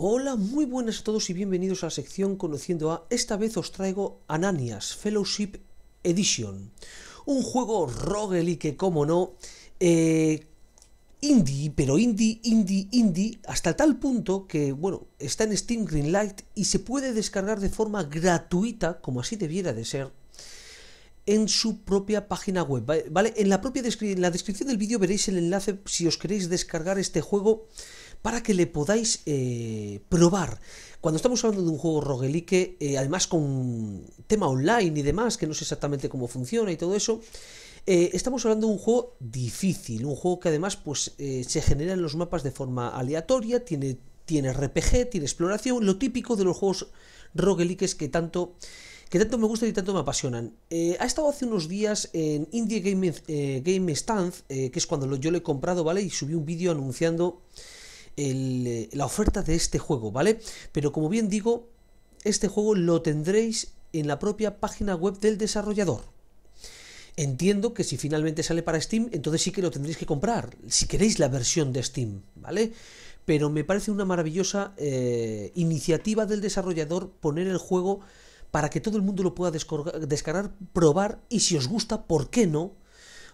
Hola, muy buenas a todos y bienvenidos a la sección Conociendo a. Esta vez os traigo Ananias Fellowship Edition, un juego roguelike, como no, eh, indie, pero indie, indie, indie, hasta tal punto que, bueno, está en Steam Greenlight y se puede descargar de forma gratuita, como así debiera de ser, en su propia página web, ¿vale? En la propia en la descripción del vídeo veréis el enlace si os queréis descargar este juego para que le podáis eh, probar. Cuando estamos hablando de un juego roguelike, eh, además con tema online y demás, que no sé exactamente cómo funciona y todo eso, eh, estamos hablando de un juego difícil, un juego que además pues, se genera en los mapas de forma aleatoria, tiene, tiene RPG, tiene exploración, lo típico de los juegos rogueliques que tanto que tanto me gustan y tanto me apasionan. ha estado hace unos días en Indie Game, Game Stand, que es cuando yo lo he comprado, ¿vale? Y subí un vídeo anunciando eh, la oferta de este juego, ¿vale? Pero como bien digo, este juego lo tendréis en la propia página web del desarrollador. Entiendo que si finalmente sale para Steam, entonces sí que lo tendréis que comprar, si queréis la versión de Steam, ¿vale? Pero me parece una maravillosa eh, iniciativa del desarrollador poner el juego para que todo el mundo lo pueda descargar, probar y si os gusta, ¿por qué no?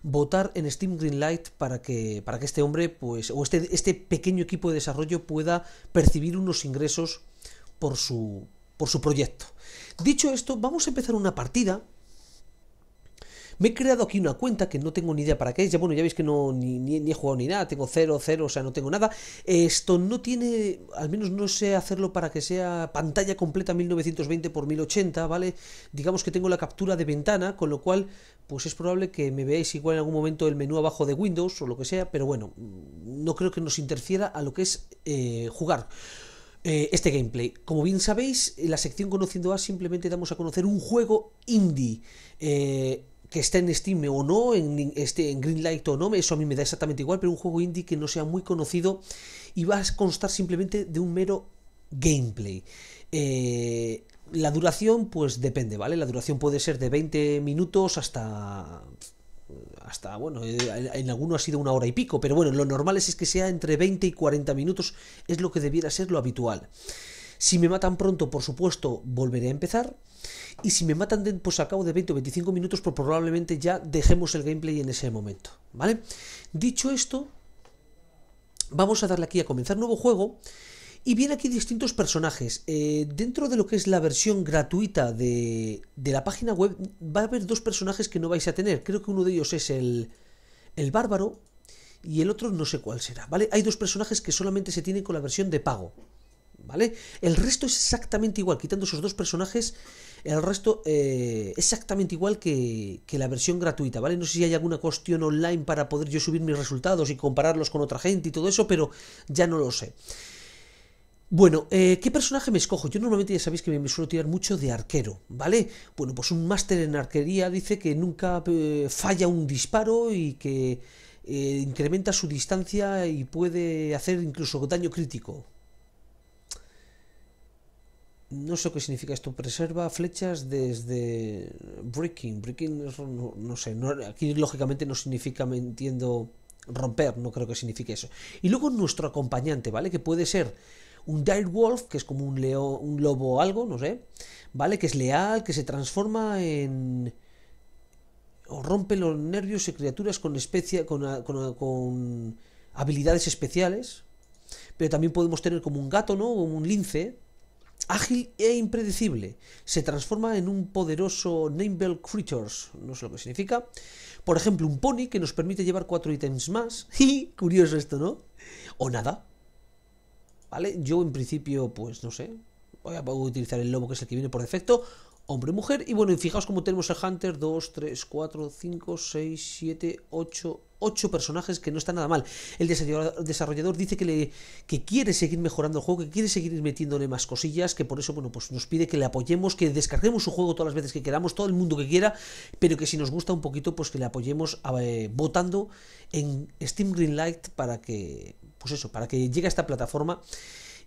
votar en Steam Greenlight para que, para que este hombre, pues, o este, este pequeño equipo de desarrollo pueda percibir unos ingresos por su, por su proyecto. Dicho esto, vamos a empezar una partida me he creado aquí una cuenta que no tengo ni idea para qué es. Ya, bueno, ya veis que no ni, ni, ni he jugado ni nada. Tengo 0, 0, o sea, no tengo nada. Esto no tiene, al menos no sé hacerlo para que sea pantalla completa 1920 x 1080, ¿vale? Digamos que tengo la captura de ventana, con lo cual, pues es probable que me veáis igual en algún momento el menú abajo de Windows o lo que sea, pero bueno, no creo que nos interfiera a lo que es eh, jugar eh, este gameplay. Como bien sabéis, en la sección Conociendo A simplemente damos a conocer un juego indie. Eh, que esté en Steam o no, en, este, en Greenlight o no, eso a mí me da exactamente igual, pero un juego indie que no sea muy conocido y va a constar simplemente de un mero gameplay. Eh, la duración, pues depende, ¿vale? La duración puede ser de 20 minutos hasta hasta, bueno, eh, en alguno ha sido una hora y pico, pero bueno, lo normal es, es, que sea entre 20 y 40 minutos, es lo que debiera ser lo habitual. Si me matan pronto, por supuesto, volveré a empezar. Y si me matan pues a cabo de 20 o 25 minutos, pues probablemente ya dejemos el gameplay en ese momento, ¿vale? Dicho esto, vamos a darle aquí a comenzar nuevo juego. Y viene aquí distintos personajes. Eh, dentro de lo que es la versión gratuita de, de, la página web, va a haber dos personajes que no vais a tener. Creo que uno de ellos es el, el bárbaro y el otro no sé cuál será, ¿vale? Hay dos personajes que solamente se tienen con la versión de pago, ¿vale? El resto es exactamente igual, quitando esos dos personajes el resto eh, exactamente igual que, la versión gratuita, ¿vale? No sé si hay alguna cuestión online para poder yo subir mis resultados y compararlos con otra gente y todo eso, pero ya no lo sé. Bueno, eh, ¿qué personaje me escojo? Yo normalmente ya sabéis que me, suelo tirar mucho de arquero, ¿vale? Bueno, pues un máster en arquería dice que nunca eh, falla un disparo y que incrementa su distancia y puede hacer incluso daño crítico no sé qué significa esto, preserva flechas desde breaking, breaking no, sé, aquí lógicamente no significa, me entiendo, romper, no creo que signifique eso. Y luego nuestro acompañante, ¿vale? Que puede ser un dire wolf, que es como un, leo, un lobo o algo, no sé, ¿vale? Que es leal, que se transforma en... o rompe los nervios y criaturas con, especia, con, con habilidades especiales, pero también podemos tener como un gato, ¿no? O un lince, ágil e impredecible. Se transforma en un poderoso Namebell Creatures, no sé lo que significa. Por ejemplo, un pony que nos permite llevar cuatro ítems más. Curioso esto, ¿no? O nada. ¿Vale? Yo en principio, pues no sé. Voy a utilizar el lobo que es el que viene por defecto hombre y mujer. Y bueno, y fijaos cómo tenemos el Hunter, 2, 3, 4, 5, 6, 7, 8, ocho personajes que no está nada mal. El desarrollador dice que, le, que quiere seguir mejorando el juego, que quiere seguir metiéndole más cosillas, que por eso, bueno, pues nos pide que le apoyemos, que descarguemos su juego todas las veces que queramos, todo el mundo que quiera, pero que si nos gusta un poquito, pues que le apoyemos eh, votando en Steam Greenlight para que, pues eso, para que llegue a esta plataforma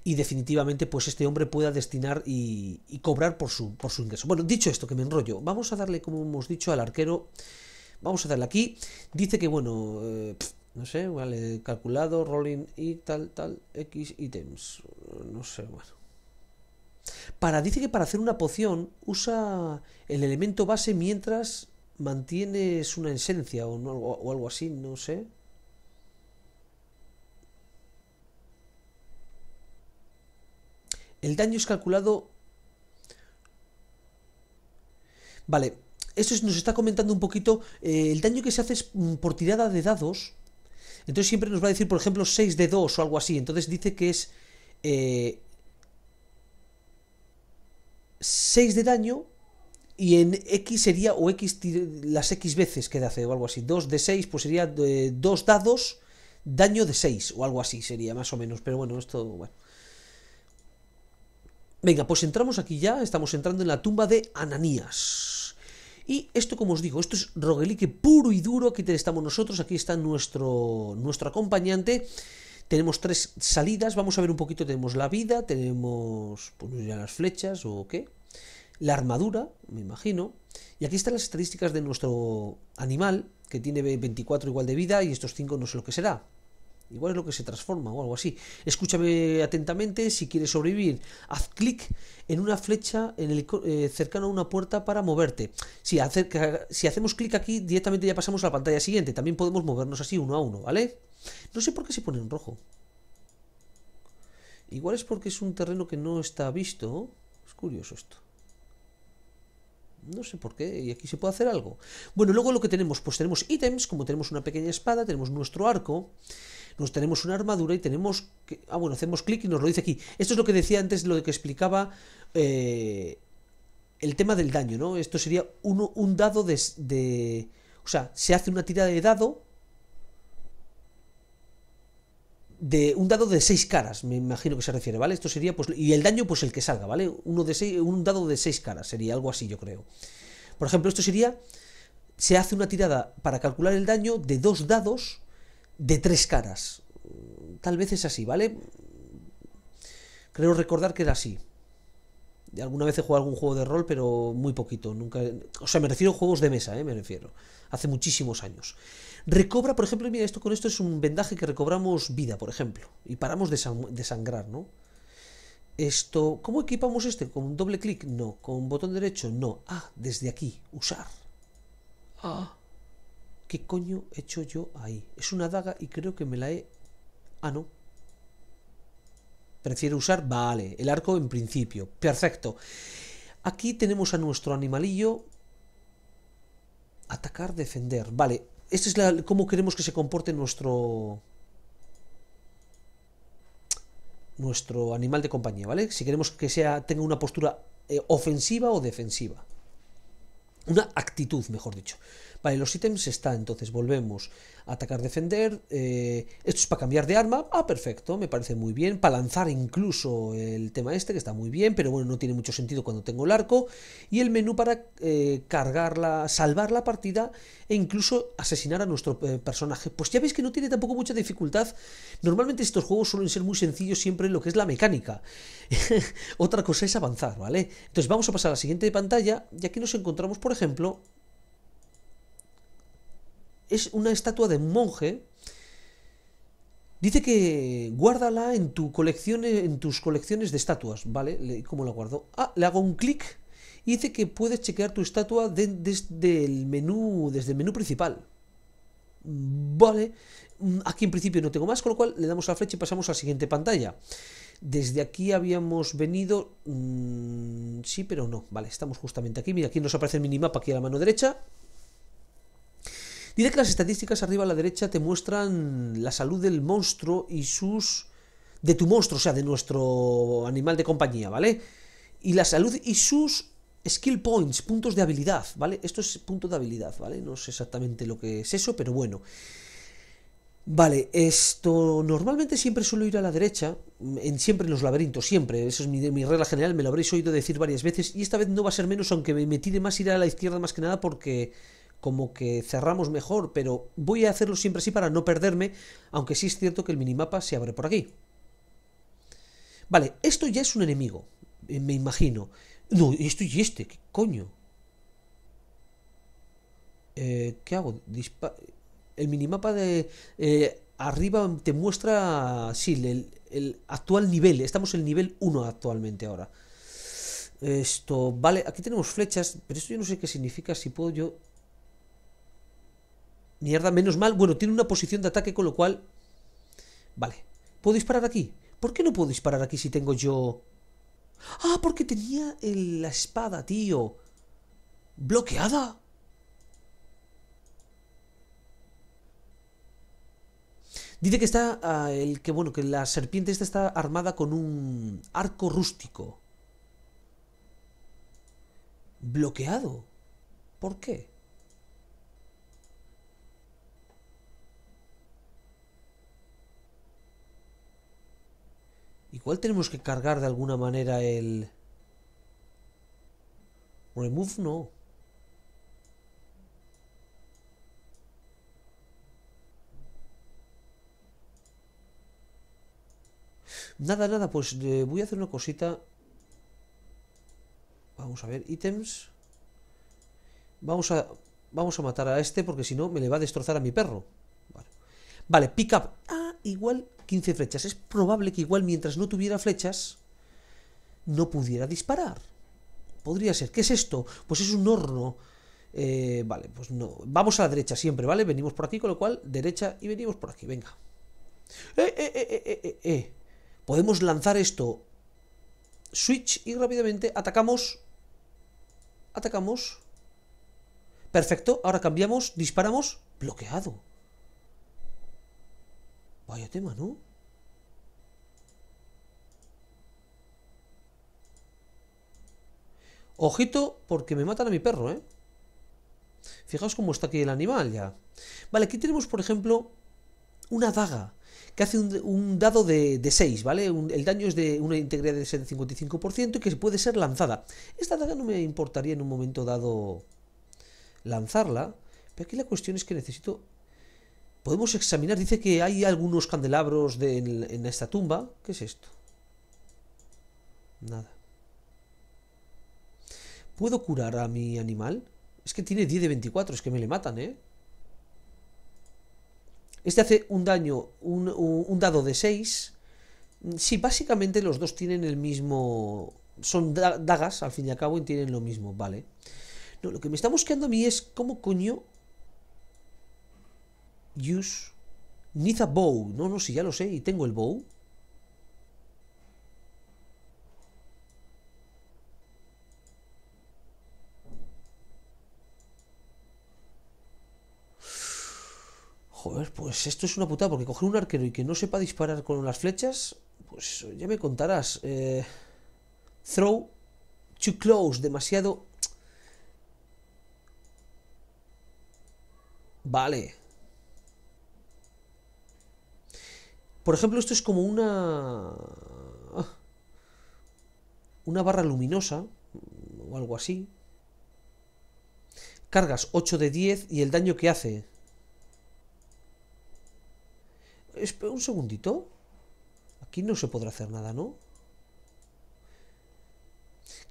y definitivamente pues este hombre pueda destinar y, cobrar por su, por su ingreso. Bueno, dicho esto, que me enrollo, vamos a darle, como hemos dicho, al arquero, vamos a darle aquí, dice que bueno, eh, no sé, vale, calculado, rolling y tal, tal, X ítems, no sé, bueno. Para, dice que para hacer una poción usa el elemento base mientras mantienes una esencia o, o algo así, no sé. El daño es calculado... Vale, esto nos está comentando un poquito. Eh, el daño que se hace es mm, por tirada de dados. Entonces siempre nos va a decir, por ejemplo, 6 de 2 o algo así. Entonces dice que es... Eh, 6 de daño y en X sería, o X las X veces que hace, o algo así. 2 de 6, pues sería 2 eh, dados, daño de 6, o algo así sería, más o menos. Pero bueno, esto, bueno. Venga, pues entramos aquí ya, estamos entrando en la tumba de Ananías. Y esto, como os digo, esto es roguelique puro y duro, aquí estamos nosotros, aquí está nuestro, nuestro acompañante. Tenemos tres salidas, vamos a ver un poquito, tenemos la vida, tenemos pues, ya las flechas o qué, la armadura, me imagino. Y aquí están las estadísticas de nuestro animal, que tiene 24 igual de vida y estos 5 no sé lo que será. Igual es lo que se transforma o algo así. Escúchame atentamente si quieres sobrevivir. Haz clic en una flecha en el, eh, cercano a una puerta para moverte. Si, si hacemos clic aquí, directamente ya pasamos a la pantalla siguiente. También podemos movernos así uno a uno, ¿vale? No sé por qué se pone en rojo. Igual es porque es un terreno que no está visto. Es curioso esto. No sé por qué, y aquí se puede hacer algo. Bueno, luego lo que tenemos, pues tenemos ítems, como tenemos una pequeña espada, tenemos nuestro arco, nos tenemos una armadura y tenemos que... Ah, bueno, hacemos clic y nos lo dice aquí. Esto es lo que decía antes, lo que explicaba eh, el tema del daño, ¿no? Esto sería uno, un dado de, de... O sea, se hace una tirada de dado de un dado de seis caras, me imagino que se refiere, ¿vale? Esto sería, pues, y el daño, pues el que salga, ¿vale? Uno de seis, un dado de seis caras, sería algo así, yo creo. Por ejemplo, esto sería, se hace una tirada para calcular el daño de dos dados de tres caras. Tal vez es así, ¿vale? Creo recordar que era así. Alguna vez he jugado algún juego de rol, pero muy poquito. Nunca. O sea, me refiero a juegos de mesa, ¿eh? me refiero. Hace muchísimos años. Recobra, por ejemplo, mira, esto con esto es un vendaje que recobramos vida, por ejemplo. Y paramos de, sangrar, ¿no? Esto. ¿Cómo equipamos este? ¿Con un doble clic? No. ¿Con un botón derecho? No. Ah, desde aquí. Usar. Ah. ¿Qué coño he hecho yo ahí? Es una daga y creo que me la he... Ah, no. Prefiero usar... Vale, el arco en principio. Perfecto. Aquí tenemos a nuestro animalillo. Atacar, defender. Vale. Este es la... cómo queremos que se comporte nuestro... Nuestro animal de compañía, ¿vale? Si queremos que sea, tenga una postura eh, ofensiva o defensiva una actitud, mejor dicho. Vale, los ítems están, entonces volvemos atacar, defender, eh, esto es para cambiar de arma, ah, perfecto, me parece muy bien, para lanzar incluso el tema este, que está muy bien, pero bueno, no tiene mucho sentido cuando tengo el arco, y el menú para eh, cargarla, salvar la partida e incluso asesinar a nuestro eh, personaje. Pues ya veis que no tiene tampoco mucha dificultad, normalmente estos juegos suelen ser muy sencillos siempre en lo que es la mecánica, otra cosa es avanzar, ¿vale? Entonces vamos a pasar a la siguiente pantalla, y aquí nos encontramos, por ejemplo, es una estatua de monje. Dice que guárdala en, tu colección, en tus colecciones de estatuas, ¿vale? ¿Cómo la guardo? Ah, le hago un clic y dice que puedes chequear tu estatua desde el menú, desde el menú principal. Vale, mm, aquí en principio no tengo más, con lo cual le damos a la flecha y pasamos a la siguiente pantalla. Desde aquí habíamos venido... Mm, sí, pero no. Vale, estamos justamente aquí. Mira, aquí nos aparece el minimapa aquí a la mano derecha. Dice que las estadísticas arriba a la derecha te muestran la salud del monstruo y sus... de tu monstruo, o sea, de nuestro animal de compañía, ¿vale? Y la salud y sus skill points, puntos de habilidad, ¿vale? Esto es punto de habilidad, ¿vale? No sé exactamente lo que es eso, pero bueno. Vale, esto normalmente siempre suelo ir a la derecha, en, siempre en los laberintos, siempre, Esa es mi, regla general, me lo habréis oído decir varias veces, y esta vez no va a ser menos, aunque me, me tire más ir a la izquierda más que nada porque como que cerramos mejor, pero voy a hacerlo siempre así para no perderme, aunque sí es cierto que el minimapa se abre por aquí. Vale, esto ya es un enemigo, eh, me imagino. No, esto y este, ¿qué coño? Eh, ¿Qué hago? el minimapa de... Eh, arriba te muestra, sí, el, el, actual nivel. Estamos en el nivel 1 actualmente ahora. Esto, vale, aquí tenemos flechas, pero esto yo no sé qué significa, si puedo yo Mierda, menos mal. Bueno, tiene una posición de ataque, con lo cual... Vale. ¿Puedo disparar aquí? ¿Por qué no puedo disparar aquí si tengo yo...? Ah, porque tenía la espada, tío. Bloqueada. Dice que está ah, el que bueno que la serpiente esta está armada con un arco rústico bloqueado. ¿Por qué? Igual tenemos que cargar de alguna manera el... Remove no. Nada, nada, pues eh, voy a hacer una cosita. Vamos a ver, ítems. Vamos a, vamos a matar a este porque si no me le va a destrozar a mi perro. Vale, vale pick up. Ah, igual 15 flechas. Es probable que igual mientras no tuviera flechas, no pudiera disparar. Podría ser. ¿Qué es esto? Pues es un horno. Eh, vale, pues no. Vamos a la derecha siempre, ¿vale? Venimos por aquí, con lo cual, derecha y venimos por aquí. Venga. Eh, eh, eh, eh, eh Podemos lanzar esto. Switch y rápidamente atacamos. Atacamos. Perfecto. Ahora cambiamos, disparamos. Bloqueado. Vaya tema, ¿no? Ojito, porque me matan a mi perro, ¿eh? Fijaos cómo está aquí el animal ya. Vale, aquí tenemos, por ejemplo, una daga que hace un, dado de, 6, ¿vale? el daño es de una integridad de 55% y que puede ser lanzada. Esta daga no me importaría en un momento dado lanzarla, pero aquí la cuestión es que necesito podemos examinar, dice que hay algunos candelabros en, esta tumba. ¿Qué es esto? Nada. ¿Puedo curar a mi animal? Es que tiene 10 de 24, es que me le matan, ¿eh? Este hace un daño, un, un, dado de 6. Sí, básicamente los dos tienen el mismo... Son dagas, al fin y al cabo, y tienen lo mismo, ¿vale? No, lo que me está buscando a mí es cómo coño Use. Need a bow. No, no, sí, ya lo sé. Y tengo el bow. Joder, pues esto es una putada, porque coger un arquero y que no sepa disparar con las flechas, pues ya me contarás. Eh, throw too close, demasiado... Vale. Por ejemplo, esto es como una... Una barra luminosa, o algo así. Cargas 8 de 10 y el daño que hace. Espera un segundito. Aquí no se podrá hacer nada, ¿no?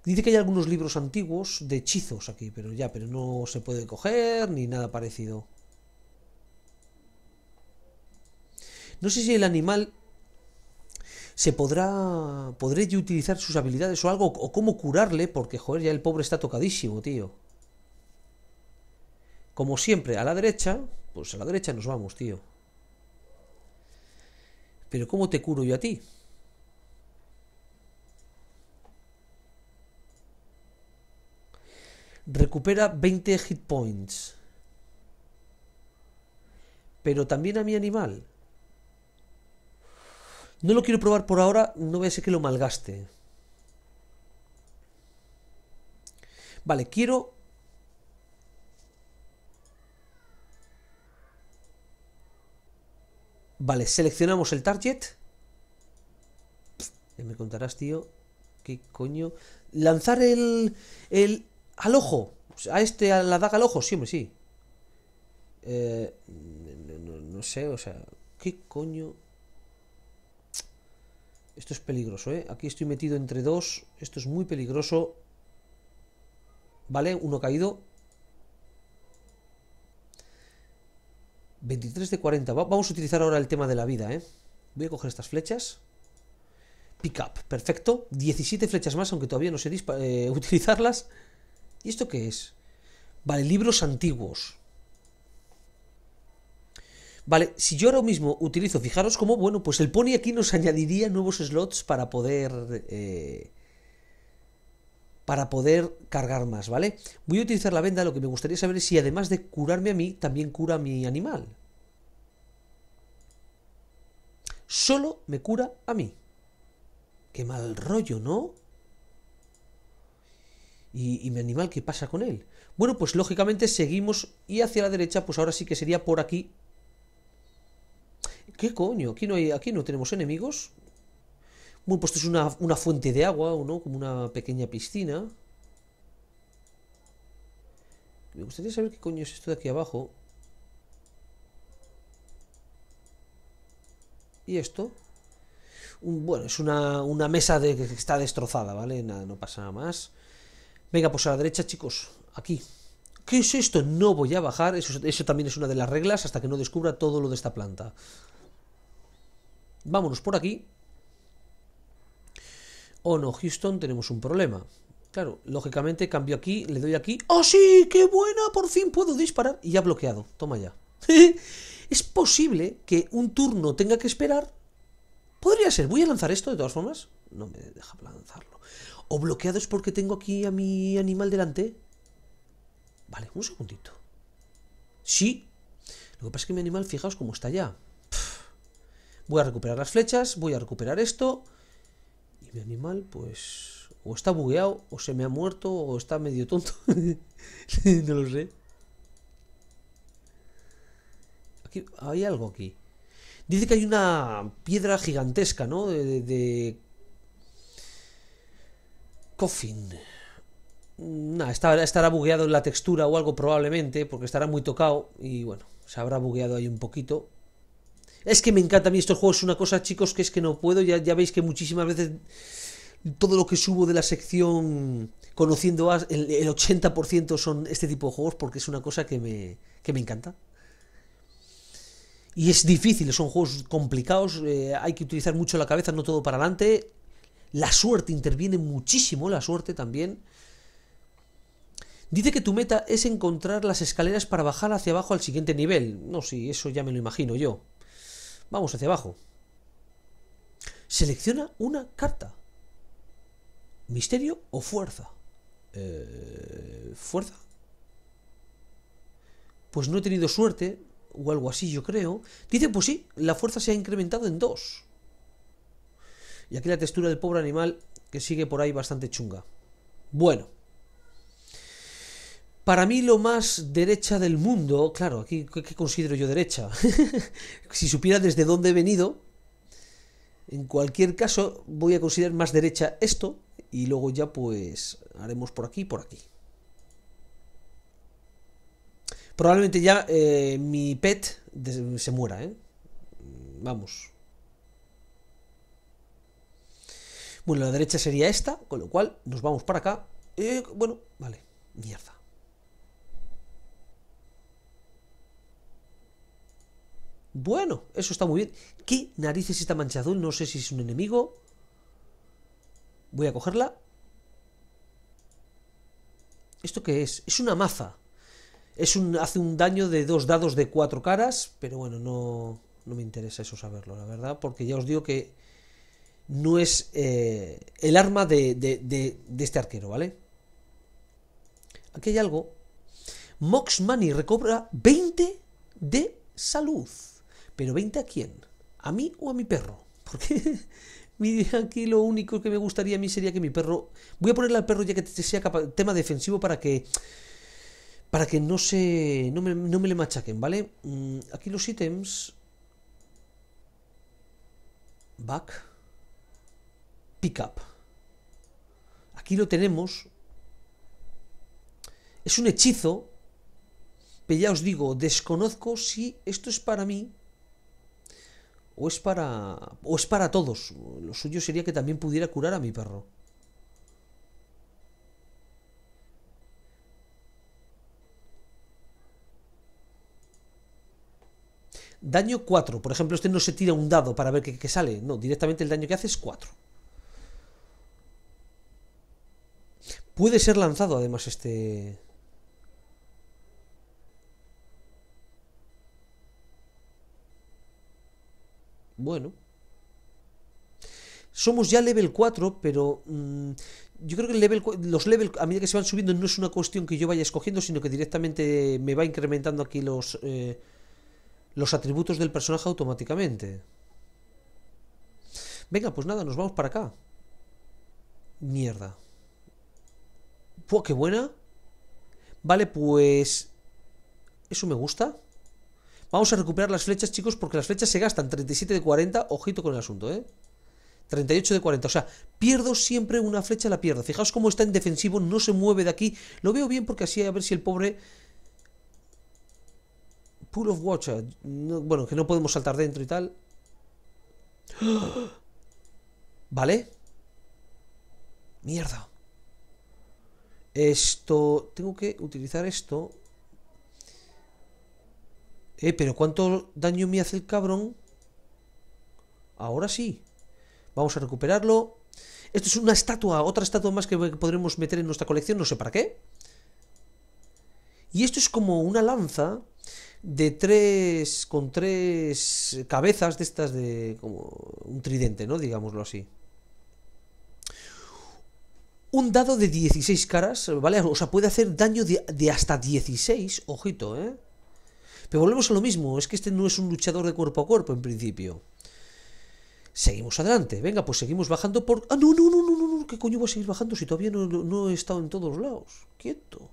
Dice que hay algunos libros antiguos de hechizos aquí, pero ya, pero no se puede coger ni nada parecido. No sé si el animal se podrá. ¿Podré yo utilizar sus habilidades o algo? ¿O cómo curarle? Porque, joder, ya el pobre está tocadísimo, tío. Como siempre, a la derecha. Pues a la derecha nos vamos, tío. Pero ¿cómo te curo yo a ti? Recupera 20 hit points. Pero también a mi animal. No lo quiero probar por ahora, no voy a ser que lo malgaste. Vale, quiero... Vale, seleccionamos el target. Ya me contarás, tío. ¿Qué coño? Lanzar el... el al ojo. A este, a la daga al ojo. Sí, hombre, sí. Eh, no, no sé, o sea... ¿Qué coño? Esto es peligroso, ¿eh? Aquí estoy metido entre dos. Esto es muy peligroso. Vale, uno caído. 23 de 40. vamos a utilizar ahora el tema de la vida, ¿eh? Voy a coger estas flechas. Pick up, perfecto. 17 flechas más, aunque todavía no sé eh, utilizarlas. ¿Y esto qué es? Vale, libros antiguos. Vale, si yo ahora mismo utilizo, fijaros cómo, bueno, pues el pony aquí nos añadiría nuevos slots para poder... Eh, para poder cargar más, ¿vale? Voy a utilizar la venda, lo que me gustaría saber es si además de curarme a mí, también cura a mi animal. Solo me cura a mí. Qué mal rollo, ¿no? ¿Y, ¿Y, mi animal qué pasa con él? Bueno, pues lógicamente seguimos y hacia la derecha, pues ahora sí que sería por aquí ¿Qué coño? ¿Aquí no, hay, aquí no tenemos enemigos? Bueno, pues esto es una, fuente de agua, ¿o no? Como una pequeña piscina. Me gustaría saber qué coño es esto de aquí abajo. ¿Y esto? bueno, es una, mesa que está destrozada, ¿vale? Nada, no pasa nada más. Venga, pues a la derecha, chicos. Aquí. ¿Qué es esto? No voy a bajar. Eso, eso también es una de las reglas hasta que no descubra todo lo de esta planta. Vámonos por aquí. Oh no, Houston, tenemos un problema. Claro, lógicamente cambio aquí, le doy aquí. ¡Oh sí! ¡Qué buena! Por fin puedo disparar. Y ya bloqueado. Toma ya. es posible que un turno tenga que esperar. Podría ser. Voy a lanzar esto de todas formas. No me deja lanzarlo. O bloqueado es porque tengo aquí a mi animal delante. Vale, un segundito. Sí. Lo que pasa es que mi animal, fijaos cómo está ya. Voy a recuperar las flechas, voy a recuperar esto. Y mi animal, pues... O está bugueado, o se me ha muerto, o está medio tonto. no lo sé. Aquí, hay algo aquí. Dice que hay una piedra gigantesca, ¿no? De... Coffin. Nah, estará, estará bugueado en la textura o algo probablemente, porque estará muy tocado y bueno, se habrá bugueado ahí un poquito. Es que me encanta a mí estos juegos, es una cosa, chicos, que es que no puedo. Ya, ya veis que muchísimas veces todo lo que subo de la sección conociendo el, 80% son este tipo de juegos porque es una cosa que me, que me encanta. Y es difícil, son juegos complicados, eh, hay que utilizar mucho la cabeza, no todo para adelante. La suerte interviene muchísimo, la suerte también. Dice que tu meta es encontrar las escaleras para bajar hacia abajo al siguiente nivel. No, sí, eso ya me lo imagino yo. Vamos hacia abajo. Selecciona una carta. ¿Misterio o fuerza? Eh, ¿Fuerza? Pues no he tenido suerte, o algo así, yo creo. Dice, pues sí, la fuerza se ha incrementado en dos Y aquí la textura del pobre animal que sigue por ahí bastante chunga. Bueno, para mí lo más derecha del mundo, claro, aquí qué considero yo derecha. si supiera desde dónde he venido, en cualquier caso voy a considerar más derecha esto y luego ya pues haremos por aquí y por aquí. Probablemente ya eh, mi pet se muera, ¿eh? Vamos. Bueno, la derecha sería esta, con lo cual nos vamos para acá. Eh, bueno, vale, mierda. Bueno, eso está muy bien. ¿Qué narices esta mancha azul? No sé si es un enemigo. Voy a cogerla. ¿Esto qué es? Es una maza. Es un, hace un daño de dos dados de cuatro caras, pero bueno, no, me interesa eso saberlo, la verdad, porque ya os digo que no es eh, el arma de, de este arquero, ¿vale? Aquí hay algo. Mox Money recobra 20 de salud. ¿Pero 20 a quién? ¿A mí o a mi perro? Porque aquí lo único que me gustaría a mí sería que mi perro... Voy a ponerle al perro ya que sea tema defensivo para que... Para que no se... No me, no me le machaquen, ¿vale? Mm, aquí los ítems... Back. Pickup. Aquí lo tenemos. Es un hechizo. Pero ya os digo, desconozco si esto es para mí o es para o es para todos. Lo suyo sería que también pudiera curar a mi perro. Daño 4. Por ejemplo, este no se tira un dado para ver qué, qué sale. No, directamente el daño que hace es 4. Puede ser lanzado además este bueno. Somos ya level 4, pero mm, yo creo que los level a medida que se van subiendo no es una cuestión que yo vaya escogiendo, sino que directamente me va incrementando aquí los, eh, los atributos del personaje automáticamente. Venga, pues nada, nos vamos para acá. Mierda. Pua, qué buena. Vale, pues... Eso me gusta. Vamos a recuperar las flechas, chicos, porque las flechas se gastan 37 de 40. Ojito con el asunto, ¿eh? 38 de 40, o sea, pierdo siempre una flecha, la pierdo. Fijaos cómo está en defensivo, no se mueve de aquí. Lo veo bien porque así a ver si el pobre... Pool of Watcher. bueno, que no podemos saltar dentro y tal. ¿Vale? Mierda. Esto... Tengo que utilizar esto eh, pero ¿cuánto daño me hace el cabrón? Ahora sí. Vamos a recuperarlo. Esto es una estatua, otra estatua más que podremos meter en nuestra colección, no sé para qué. Y esto es como una lanza de tres. con tres cabezas de estas de. como un tridente, ¿no? Digámoslo así. Un dado de 16 caras, ¿vale? O sea, puede hacer daño de, hasta 16, ojito, ¿eh? Pero volvemos a lo mismo, es que este no es un luchador de cuerpo a cuerpo en principio. Seguimos adelante, venga, pues seguimos bajando por... Ah, no, no, no, no, no, ¿qué coño voy a seguir bajando si todavía no, he estado en todos lados? Quieto.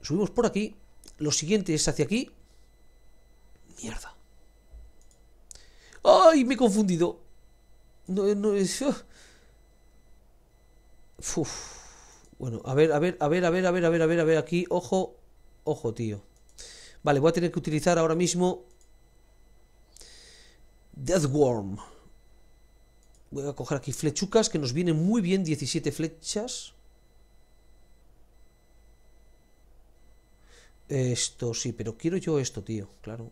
Subimos por aquí, lo siguiente es hacia aquí. Mierda. ¡Ay, me he confundido! No, no es... Uf. Bueno, a ver, a ver, a ver, a ver, a ver, a ver, a ver, a ver, aquí, ojo, ojo, tío. Vale, voy a tener que utilizar ahora mismo Deathworm. Voy a coger aquí flechucas, que nos vienen muy bien 17 flechas. Esto sí, pero quiero yo esto, tío, claro.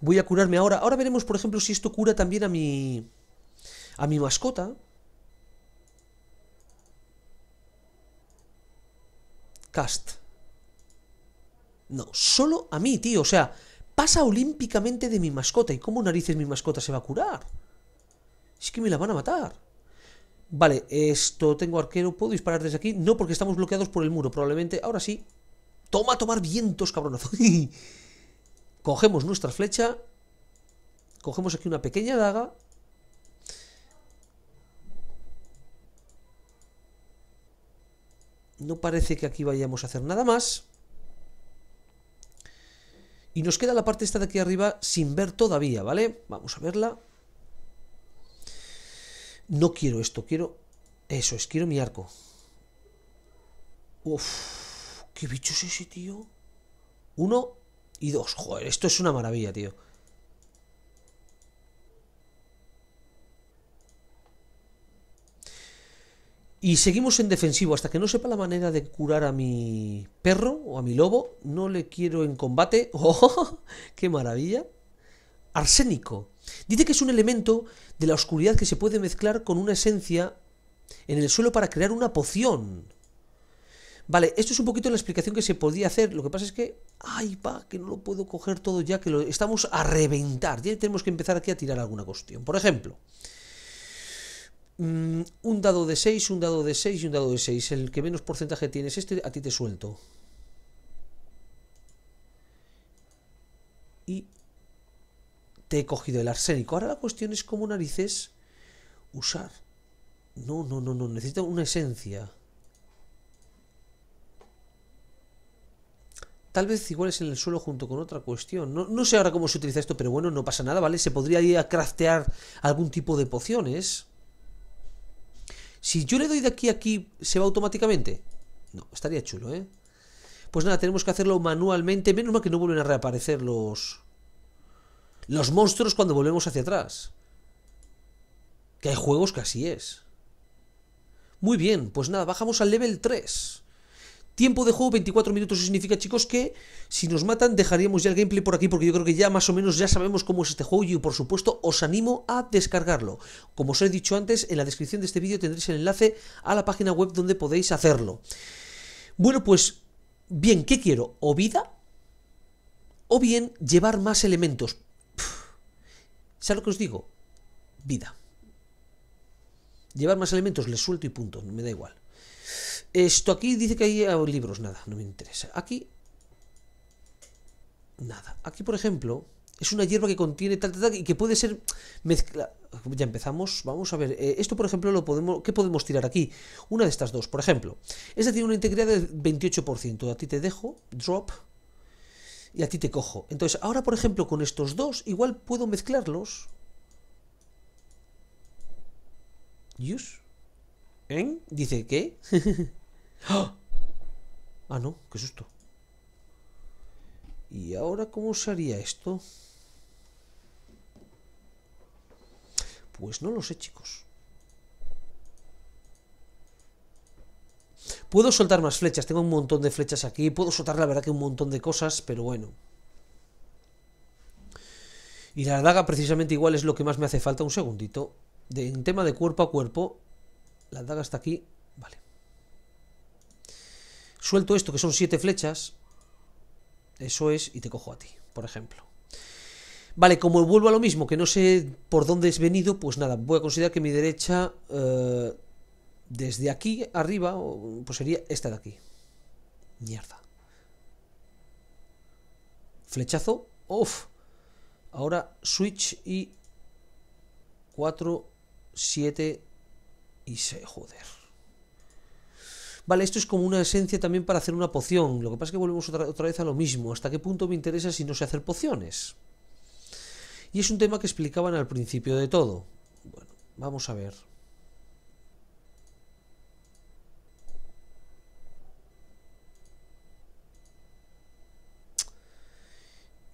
Voy a curarme ahora. Ahora veremos, por ejemplo, si esto cura también a mi... A mi mascota. Cast. No, solo a mí, tío. O sea, pasa olímpicamente de mi mascota. ¿Y cómo narices mi mascota se va a curar? Es que me la van a matar. Vale, esto tengo arquero. ¿Puedo disparar desde aquí? No, porque estamos bloqueados por el muro. Probablemente. Ahora sí. Toma tomar vientos, cabronazo. Cogemos nuestra flecha. Cogemos aquí una pequeña daga. No parece que aquí vayamos a hacer nada más. Y nos queda la parte esta de aquí arriba sin ver todavía, ¿vale? Vamos a verla. No quiero esto, quiero... Eso es, quiero mi arco. Uf, ¿qué bicho es ese, tío? Uno y dos. Joder, esto es una maravilla, tío. Y seguimos en defensivo. Hasta que no sepa la manera de curar a mi perro o a mi lobo, no le quiero en combate. ¡Oh! ¡Qué maravilla! Arsénico. Dice que es un elemento de la oscuridad que se puede mezclar con una esencia en el suelo para crear una poción. Vale, esto es un poquito la explicación que se podía hacer. Lo que pasa es que. ¡Ay, va! Que no lo puedo coger todo ya, que lo estamos a reventar. Ya tenemos que empezar aquí a tirar alguna cuestión. Por ejemplo. Mm, un dado de 6, un dado de 6 y un dado de 6. El que menos porcentaje tienes este, a ti te suelto. Y te he cogido el arsénico. Ahora la cuestión es cómo narices usar. No, no, no, no. Necesita una esencia. Tal vez igual es en el suelo junto con otra cuestión. No, no sé ahora cómo se utiliza esto, pero bueno, no pasa nada, ¿vale? Se podría ir a craftear algún tipo de pociones. Si yo le doy de aquí a aquí, ¿se va automáticamente? No, estaría chulo, ¿eh? Pues nada, tenemos que hacerlo manualmente. Menos mal que no vuelven a reaparecer los... Los monstruos cuando volvemos hacia atrás. Que hay juegos que así es. Muy bien, pues nada, bajamos al level 3. Tiempo de juego 24 minutos, eso significa chicos que si nos matan dejaríamos ya el gameplay por aquí porque yo creo que ya más o menos ya sabemos cómo es este juego y por supuesto os animo a descargarlo. Como os he dicho antes, en la descripción de este vídeo tendréis el enlace a la página web donde podéis hacerlo. Bueno pues, bien, ¿qué quiero? ¿O vida? ¿O bien llevar más elementos? ¿Sabes lo que os digo? Vida. Llevar más elementos, les suelto y punto, me da igual. Esto aquí dice que hay eh, libros, nada, no me interesa. Aquí, nada. Aquí, por ejemplo, es una hierba que contiene tal, tal, tal y que puede ser mezcla. Ya empezamos, vamos a ver. Eh, esto, por ejemplo, lo podemos, ¿qué podemos tirar aquí? Una de estas dos, por ejemplo. Esta tiene una integridad del 28%. A ti te dejo, drop, y a ti te cojo. Entonces, ahora, por ejemplo, con estos dos, igual puedo mezclarlos. Use. ¿En? Dice que. ¡Ah! ah, no, qué susto. ¿Y ahora cómo usaría esto? Pues no lo sé, chicos. Puedo soltar más flechas, tengo un montón de flechas aquí. Puedo soltar, la verdad, que un montón de cosas, pero bueno. Y la daga precisamente igual es lo que más me hace falta. Un segundito. De, en tema de cuerpo a cuerpo, la daga está aquí. Vale. Suelto esto, que son siete flechas. Eso es, y te cojo a ti, por ejemplo. Vale, como vuelvo a lo mismo, que no sé por dónde es venido, pues nada, voy a considerar que mi derecha, eh, desde aquí arriba, pues sería esta de aquí. Mierda. Flechazo, off. Ahora switch y 4, 7 y se joder. Vale, esto es como una esencia también para hacer una poción. Lo que pasa es que volvemos otra, vez a lo mismo. ¿Hasta qué punto me interesa si no sé hacer pociones? Y es un tema que explicaban al principio de todo. Bueno, vamos a ver.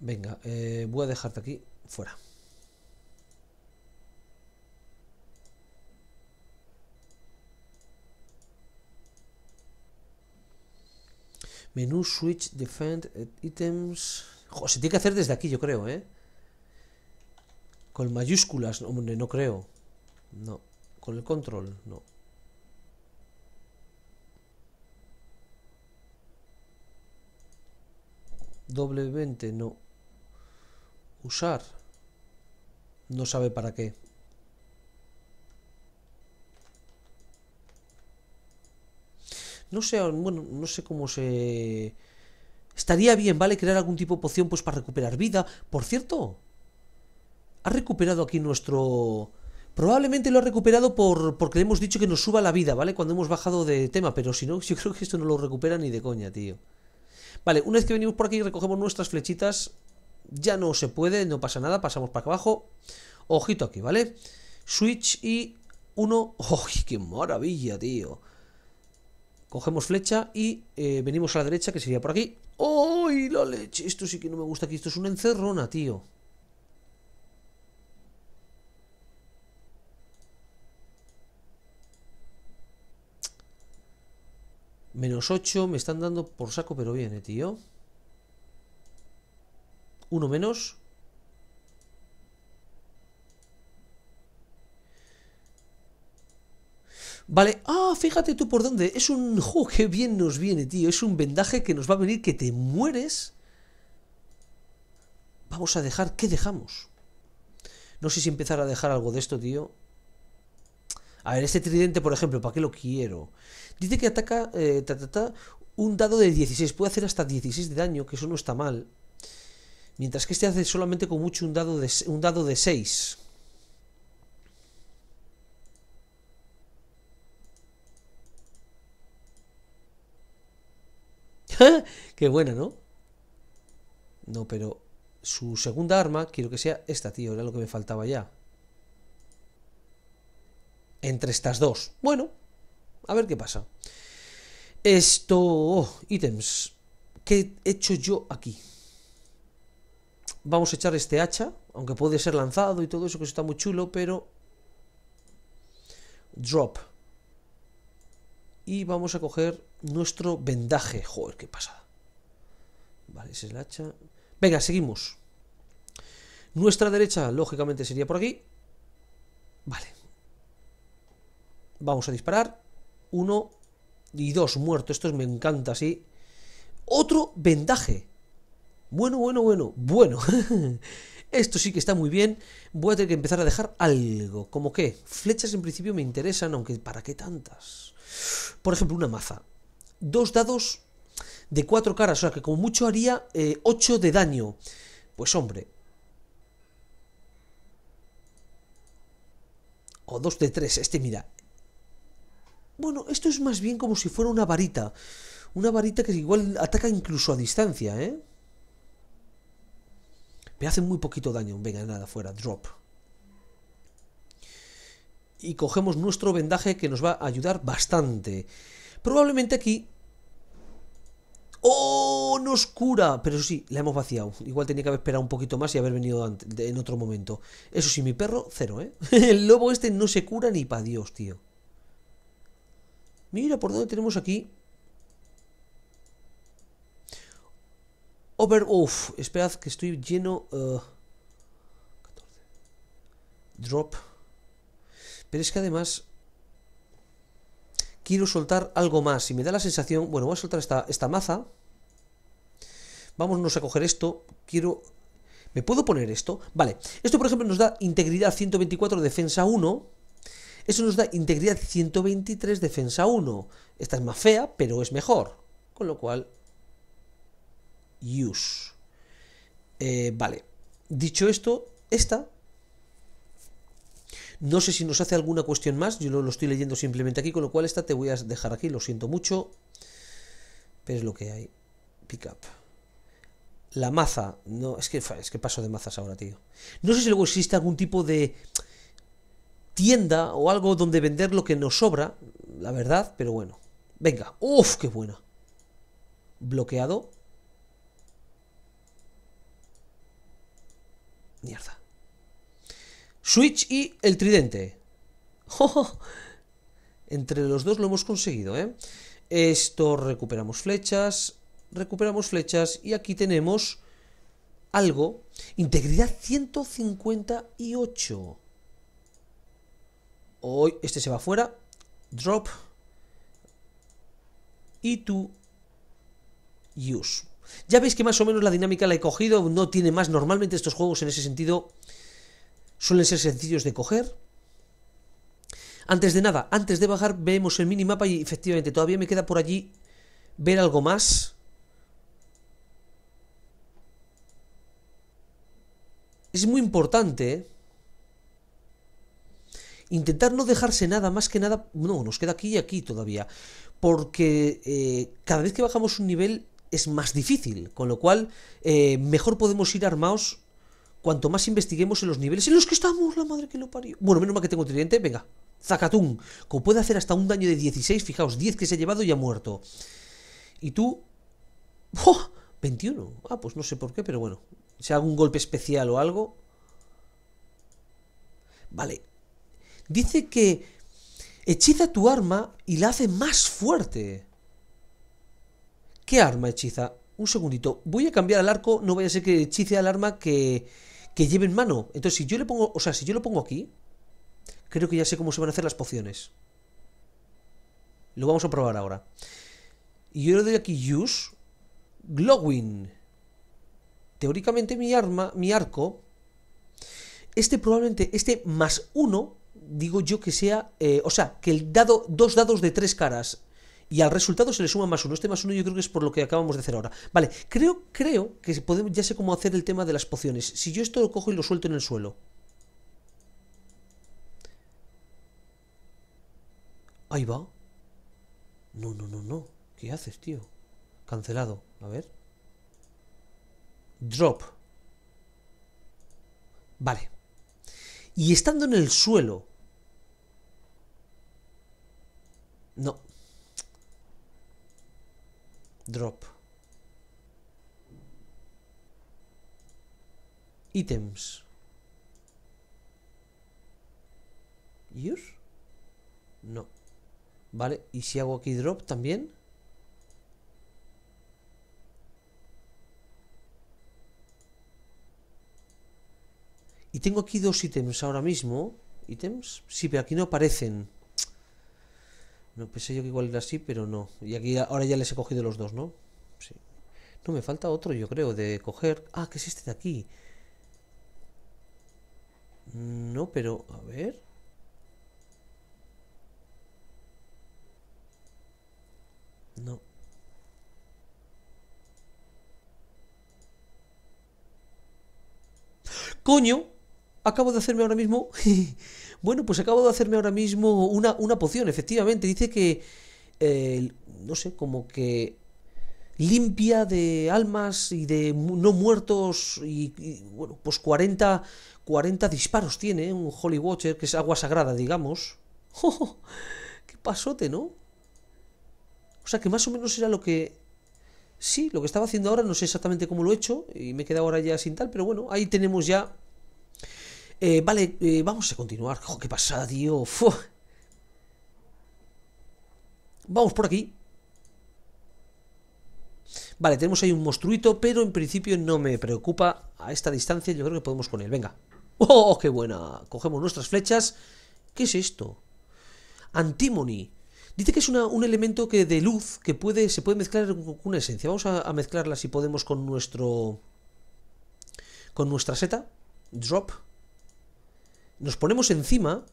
Venga, eh, voy a dejarte aquí fuera. Menú Switch Defend eh, Items. se tiene que hacer desde aquí, yo creo, ¿eh? Con mayúsculas, hombre, no creo. No. Con el control, no. Doble 20, no. Usar. No sabe para qué. No sé, bueno, no sé cómo se... Estaría bien, ¿vale? Crear algún tipo de poción pues para recuperar vida. Por cierto, ha recuperado aquí nuestro... Probablemente lo ha recuperado por, porque le hemos dicho que nos suba la vida, ¿vale? Cuando hemos bajado de tema, pero si no, yo creo que esto no lo recupera ni de coña, tío. Vale, una vez que venimos por aquí y recogemos nuestras flechitas, ya no se puede, no pasa nada, pasamos para acá abajo. Ojito aquí, ¿vale? Switch y uno... ¡Uy, qué maravilla, tío! Cogemos flecha y eh, venimos a la derecha, que sería por aquí. ¡Uy, la leche! Esto sí que no me gusta aquí. Esto es una encerrona, tío. Menos 8, me están dando por saco, pero viene, ¿eh, tío. Uno menos. Vale, ah, fíjate tú por dónde. Es un... ¡Oh, qué bien nos viene, tío! Es un vendaje que nos va a venir que te mueres. Vamos a dejar... ¿Qué dejamos? No sé si empezar a dejar algo de esto, tío. A ver, este tridente, por ejemplo, ¿para qué lo quiero? Dice que ataca eh, ta, un dado de 16. Puede hacer hasta 16 de daño, que eso no está mal. Mientras que este hace solamente con mucho un dado de, un dado de 6. Qué buena, ¿no? No, pero su segunda arma quiero que sea esta, tío. Era lo que me faltaba ya. Entre estas dos. Bueno, a ver qué pasa. Esto... Oh, ítems. ¿Qué he hecho yo aquí? Vamos a echar este hacha. Aunque puede ser lanzado y todo eso, que está muy chulo, pero... Drop y vamos a coger nuestro vendaje. Joder, qué pasada. Vale, ese es la hacha. Venga, seguimos. Nuestra derecha, lógicamente, sería por aquí. Vale. Vamos a disparar. Uno y dos muertos. Esto me encanta, sí. Otro vendaje. Bueno, bueno, bueno. Bueno. Esto sí que está muy bien. Voy a tener que empezar a dejar algo. Como que flechas en principio me interesan, aunque ¿para qué tantas? Por ejemplo, una maza. Dos dados de cuatro caras, o sea que como mucho haría eh, ocho de daño. Pues hombre. O dos de tres, este mira. Bueno, esto es más bien como si fuera una varita. Una varita que igual ataca incluso a distancia, ¿eh? Me hace muy poquito daño. Venga, nada, fuera. Drop. Y cogemos nuestro vendaje que nos va a ayudar bastante. Probablemente aquí... ¡Oh! Nos cura. Pero eso sí, la hemos vaciado. Igual tenía que haber esperado un poquito más y haber venido en otro momento. Eso sí, mi perro, cero, ¿eh? El lobo este no se cura ni para Dios, tío. Mira por dónde tenemos aquí Over... Uf, esperad que estoy lleno... 14. Eh, Drop. Pero es que además... Quiero soltar algo más. Y me da la sensación... Bueno, voy a soltar esta, esta maza. Vámonos a coger esto. Quiero... ¿Me puedo poner esto? Vale. Esto, por ejemplo, nos da integridad 124, defensa 1. Eso nos da integridad 123, defensa 1. Esta es más fea, pero es mejor. Con lo cual, use. Eh, vale, dicho esto, esta no sé si nos hace alguna cuestión más, yo lo, estoy leyendo simplemente aquí, con lo cual esta te voy a dejar aquí, lo siento mucho. Pero es lo que hay. Pick up. La maza. No, es que, es que paso de mazas ahora, tío. No sé si luego existe algún tipo de tienda o algo donde vender lo que nos sobra, la verdad, pero bueno. Venga, uff, qué buena. Bloqueado. Mierda. Switch y el tridente. Entre los dos lo hemos conseguido, ¿eh? Esto recuperamos flechas, recuperamos flechas y aquí tenemos algo. Integridad 158. Hoy este se va fuera. Drop. Y tú. use. Ya veis que más o menos la dinámica la he cogido, no tiene más. Normalmente estos juegos en ese sentido suelen ser sencillos de coger. Antes de nada, antes de bajar, vemos el minimapa y efectivamente todavía me queda por allí ver algo más. Es muy importante ¿eh? intentar no dejarse nada, más que nada... No, nos queda aquí y aquí todavía. Porque eh, cada vez que bajamos un nivel es más difícil, con lo cual eh, mejor podemos ir armados cuanto más investiguemos en los niveles en los que estamos, la madre que lo parió. Bueno, menos mal que tengo tridente, venga, Zacatún, como puede hacer hasta un daño de 16, fijaos, 10 que se ha llevado y ha muerto. Y tú... ¡Oh! 21. Ah, pues no sé por qué, pero bueno. Si hago un golpe especial o algo... Vale. Dice que hechiza tu arma y la hace más fuerte. ¿Qué arma hechiza? Un segundito. Voy a cambiar al arco. No vaya a ser que hechice al arma que, que lleve en mano. Entonces, si yo le pongo... O sea, si yo lo pongo aquí... Creo que ya sé cómo se van a hacer las pociones. Lo vamos a probar ahora. Y yo le doy aquí Use. Glowing. Teóricamente mi arma, mi arco... Este probablemente, este más uno, digo yo que sea... Eh, o sea, que el dado, dos dados de tres caras y al resultado se le suma más uno. Este más uno yo creo que es por lo que acabamos de hacer ahora. Vale, creo, creo que podemos, ya sé cómo hacer el tema de las pociones. Si yo esto lo cojo y lo suelto en el suelo. Ahí va. No, no, no, no. ¿Qué haces, tío? Cancelado. A ver. Drop. Vale. Y estando en el suelo... No, drop ítems use no vale y si hago aquí drop también y tengo aquí dos ítems ahora mismo ítems sí pero aquí no aparecen no pensé yo que igual era así, pero no. Y aquí ahora ya les he cogido los dos, ¿no? Sí. No, me falta otro, yo creo, de coger. Ah, que es este de aquí. Mm, no, pero. A ver. No. ¡Coño! acabo de hacerme ahora mismo. bueno, pues acabo de hacerme ahora mismo una, una poción, efectivamente. Dice que. Eh, no sé, como que. Limpia de almas y de no muertos. Y, bueno, pues 40, 40 disparos tiene ¿eh? un Holy Watcher, que es agua sagrada, digamos. ¡Qué pasote, ¿no? O sea que más o menos era lo que Sí, lo que estaba haciendo ahora, no sé exactamente cómo lo he hecho y me he quedado ahora ya sin tal, pero bueno, ahí tenemos ya eh, vale, eh, vamos a continuar. Jo, qué pasada, tío. Vamos por aquí. Vale, tenemos ahí un monstruito, pero en principio no me preocupa a esta distancia. Yo creo que podemos con él. Venga. ¡Oh, qué buena! Cogemos nuestras flechas. ¿Qué es esto? Antimony. Dice que es un elemento que de luz que puede, se puede mezclar con una esencia. Vamos a, a mezclarla si podemos con nuestro... Con nuestra seta. Drop nos ponemos encima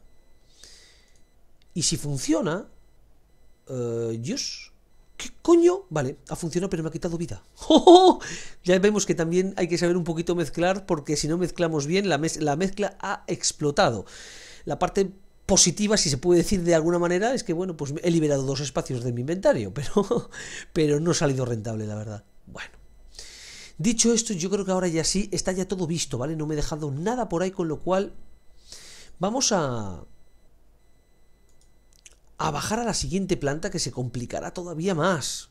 y si funciona, eh, Dios, ¿qué coño? Vale, ha funcionado pero me ha quitado vida. ¡Oh, oh, oh! Ya vemos que también hay que saber un poquito mezclar porque si no mezclamos bien, la, la mezcla ha explotado. La parte positiva, si se puede decir de alguna manera, es que bueno, pues he liberado dos espacios de mi inventario, pero, pero no ha salido rentable, la verdad. Bueno. Dicho esto, yo creo que ahora ya sí, está ya todo visto, ¿vale? No me he dejado nada por ahí, con lo cual Vamos a... A bajar a la siguiente planta que se complicará todavía más.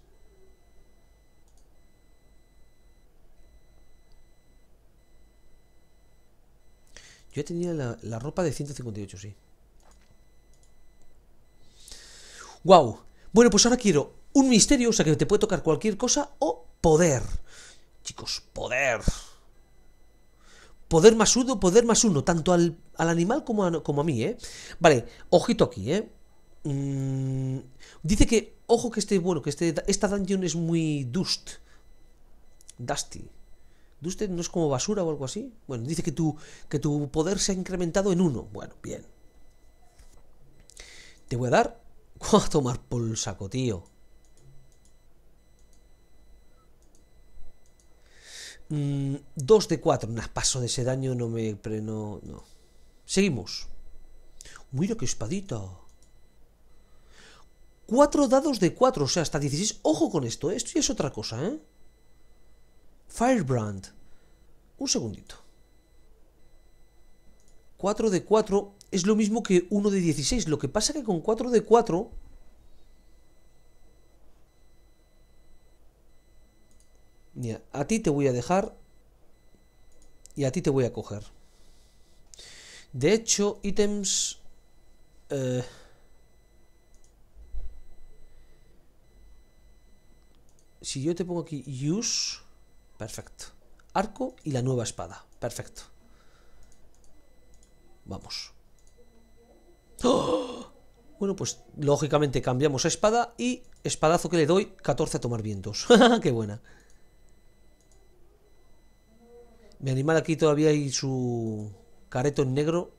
Yo tenía la, ropa de 158, sí. ¡Guau! Bueno, pues ahora quiero un misterio, o sea que te puede tocar cualquier cosa, o poder. Chicos, poder. Poder más uno, poder más uno, tanto al, animal como a, mí, ¿eh? Vale, ojito aquí, ¿eh? Mm, dice que, ojo que este, bueno, que este, esta dungeon es muy dust. Dusty. ¿Dusty no es como basura o algo así? Bueno, dice que tu, que tu poder se ha incrementado en uno. Bueno, bien. Te voy a dar... a tomar por el saco, tío? Mm, 2 de 4 Nah, paso de ese daño, no me No. Seguimos. Mira qué espadita. 4 dados de 4 o sea, hasta 16. Ojo con esto, ¿eh? esto ya es otra cosa, ¿eh? Firebrand. Un segundito. 4 de 4 es lo mismo que 1 de 16. Lo que pasa que con 4 de 4 a ti te voy a dejar y a ti te voy a coger. De hecho, ítems... Eh, si yo te pongo aquí use, perfecto. Arco y la nueva espada, perfecto. Vamos. ¡Oh! Bueno, pues lógicamente cambiamos espada y espadazo que le doy, 14 a tomar vientos. ¡Qué buena! Mi animal aquí todavía y su careto en negro.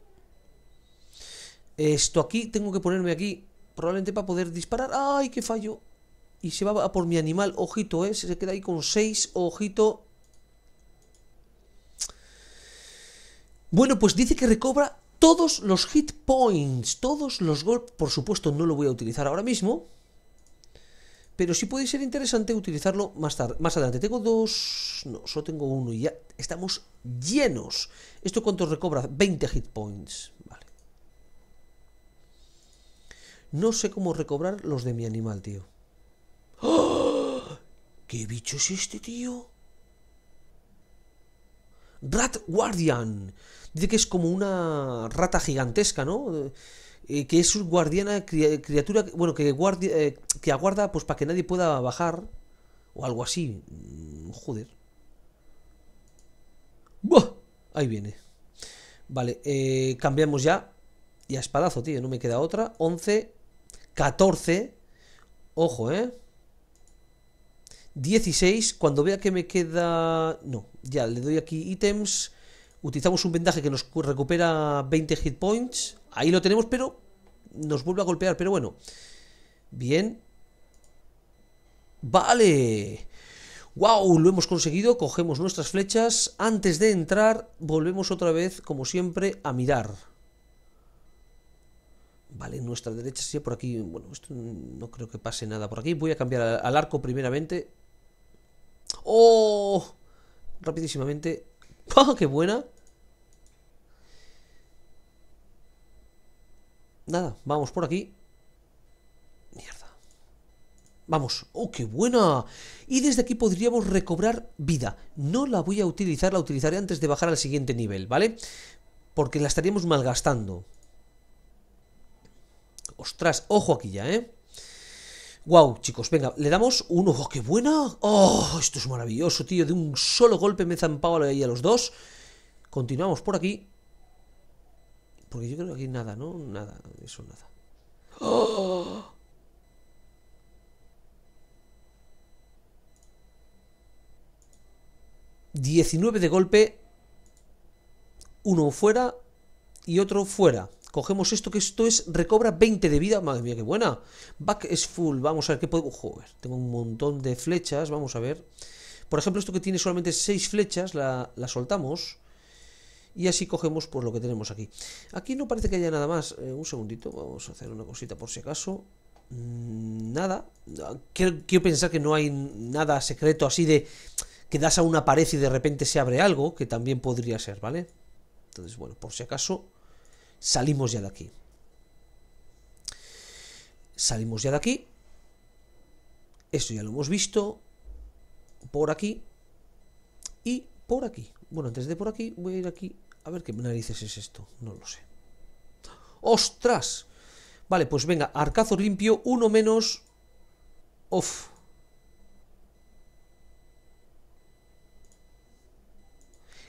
Esto aquí, tengo que ponerme aquí, probablemente para poder disparar. ¡Ay, qué fallo! Y se va por mi animal, ojito, ¿eh? Se queda ahí con 6, ojito. Bueno, pues dice que recobra todos los hit points, todos los golpes. Por supuesto, no lo voy a utilizar ahora mismo pero sí puede ser interesante utilizarlo más más adelante. Tengo dos, no, solo tengo uno y ya estamos llenos. ¿Esto cuánto recobra? 20 hit points, vale. No sé cómo recobrar los de mi animal, tío. ¡Oh! ¿Qué bicho es este, tío? Rat Guardian. Dice que es como una rata gigantesca, ¿no? Eh, que es guardiana, eh, eh, criatura, bueno, que, que aguarda pues para que nadie pueda bajar o algo así. Mm, joder. ¡Buah! Ahí viene. Vale, cambiamos ya. Y a espadazo, tío, no me queda otra. 11, 14. Ojo, ¿eh? 16, cuando vea que me queda... No, ya, le doy aquí ítems. Utilizamos un vendaje que nos recupera 20 hit points. Ahí lo tenemos, pero nos vuelve a golpear. Pero bueno. Bien. Vale. ¡Wow! Lo hemos conseguido. Cogemos nuestras flechas. Antes de entrar, volvemos otra vez, como siempre, a mirar. Vale, nuestra derecha sí, por aquí. Bueno, esto no creo que pase nada por aquí. Voy a cambiar al arco primeramente. ¡Oh! Rapidísimamente. ¡Oh, ¡Qué buena! nada, vamos por aquí. Mierda. Vamos, ¡oh, qué buena! Y desde aquí podríamos recobrar vida. No la voy a utilizar, la utilizaré antes de bajar al siguiente nivel, ¿vale? Porque la estaríamos malgastando. Ostras, ojo aquí ya, ¿eh? Wow, chicos, venga, le damos un ojo, ¡oh, qué buena! ¡Oh, esto es maravilloso, tío! De un solo golpe me zampaba ahí a los dos. Continuamos por aquí. Porque yo creo que aquí nada, ¿no? Nada, eso nada. ¡Oh! de golpe. Uno fuera y otro fuera. Cogemos esto, que esto es, recobra 20 de vida. Madre mía, qué buena. Back is full. Vamos a ver qué podemos ¡Joder! Tengo un montón de flechas. Vamos a ver. Por ejemplo, esto que tiene solamente 6 flechas, la, la soltamos y así cogemos por pues, lo que tenemos aquí. Aquí no parece que haya nada más. Eh, un segundito, vamos a hacer una cosita por si acaso. Mm, nada. quiero, pensar que no hay nada secreto así de que das a una pared y de repente se abre algo, que también podría ser, ¿vale? Entonces, bueno, por si acaso, salimos ya de aquí. Salimos ya de aquí. Esto ya lo hemos visto. Por aquí. Y por aquí. Bueno, antes de por aquí, voy a ir aquí. A ver qué narices es esto. No lo sé. ¡Ostras! Vale, pues venga, arcazo limpio, uno menos. Off.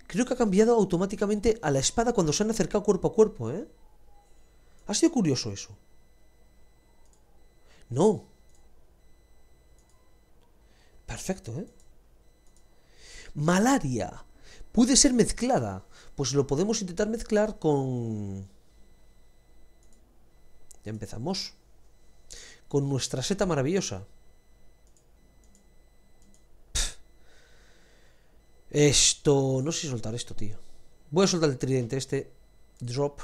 Creo que ha cambiado automáticamente a la espada cuando se han acercado cuerpo a cuerpo, ¿eh? Ha sido curioso eso. No. Perfecto, ¿eh? Malaria. Puede ser mezclada. Pues lo podemos intentar mezclar con... Ya empezamos. Con nuestra seta maravillosa. Esto... No sé si soltar esto, tío. Voy a soltar el tridente este. Drop.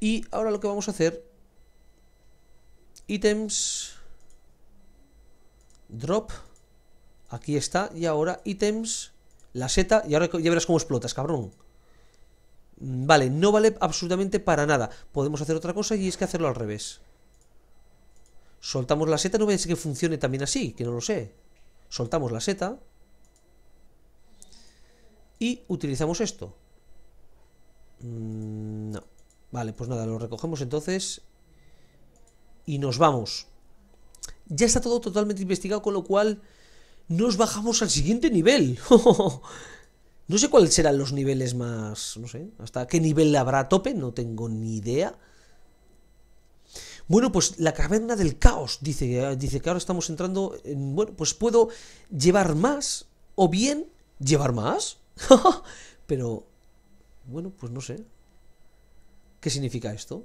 Y ahora lo que vamos a hacer... Ítems. Drop. Aquí está. Y ahora ítems la seta y ahora ya verás cómo explotas, cabrón. Mm, vale, no vale absolutamente para nada. Podemos hacer otra cosa y es que hacerlo al revés. Soltamos la seta, no vaya a que funcione también así, que no lo sé. Soltamos la seta. Y utilizamos esto. Mm, no. Vale, pues nada, lo recogemos entonces. Y nos vamos. Ya está todo totalmente investigado, con lo cual nos bajamos al siguiente nivel. no sé cuáles serán los niveles más... No sé, hasta qué nivel habrá tope, no tengo ni idea. Bueno, pues la caverna del caos, dice, dice que ahora estamos entrando en... Bueno, pues puedo llevar más o bien llevar más. Pero... Bueno, pues no sé. ¿Qué significa esto?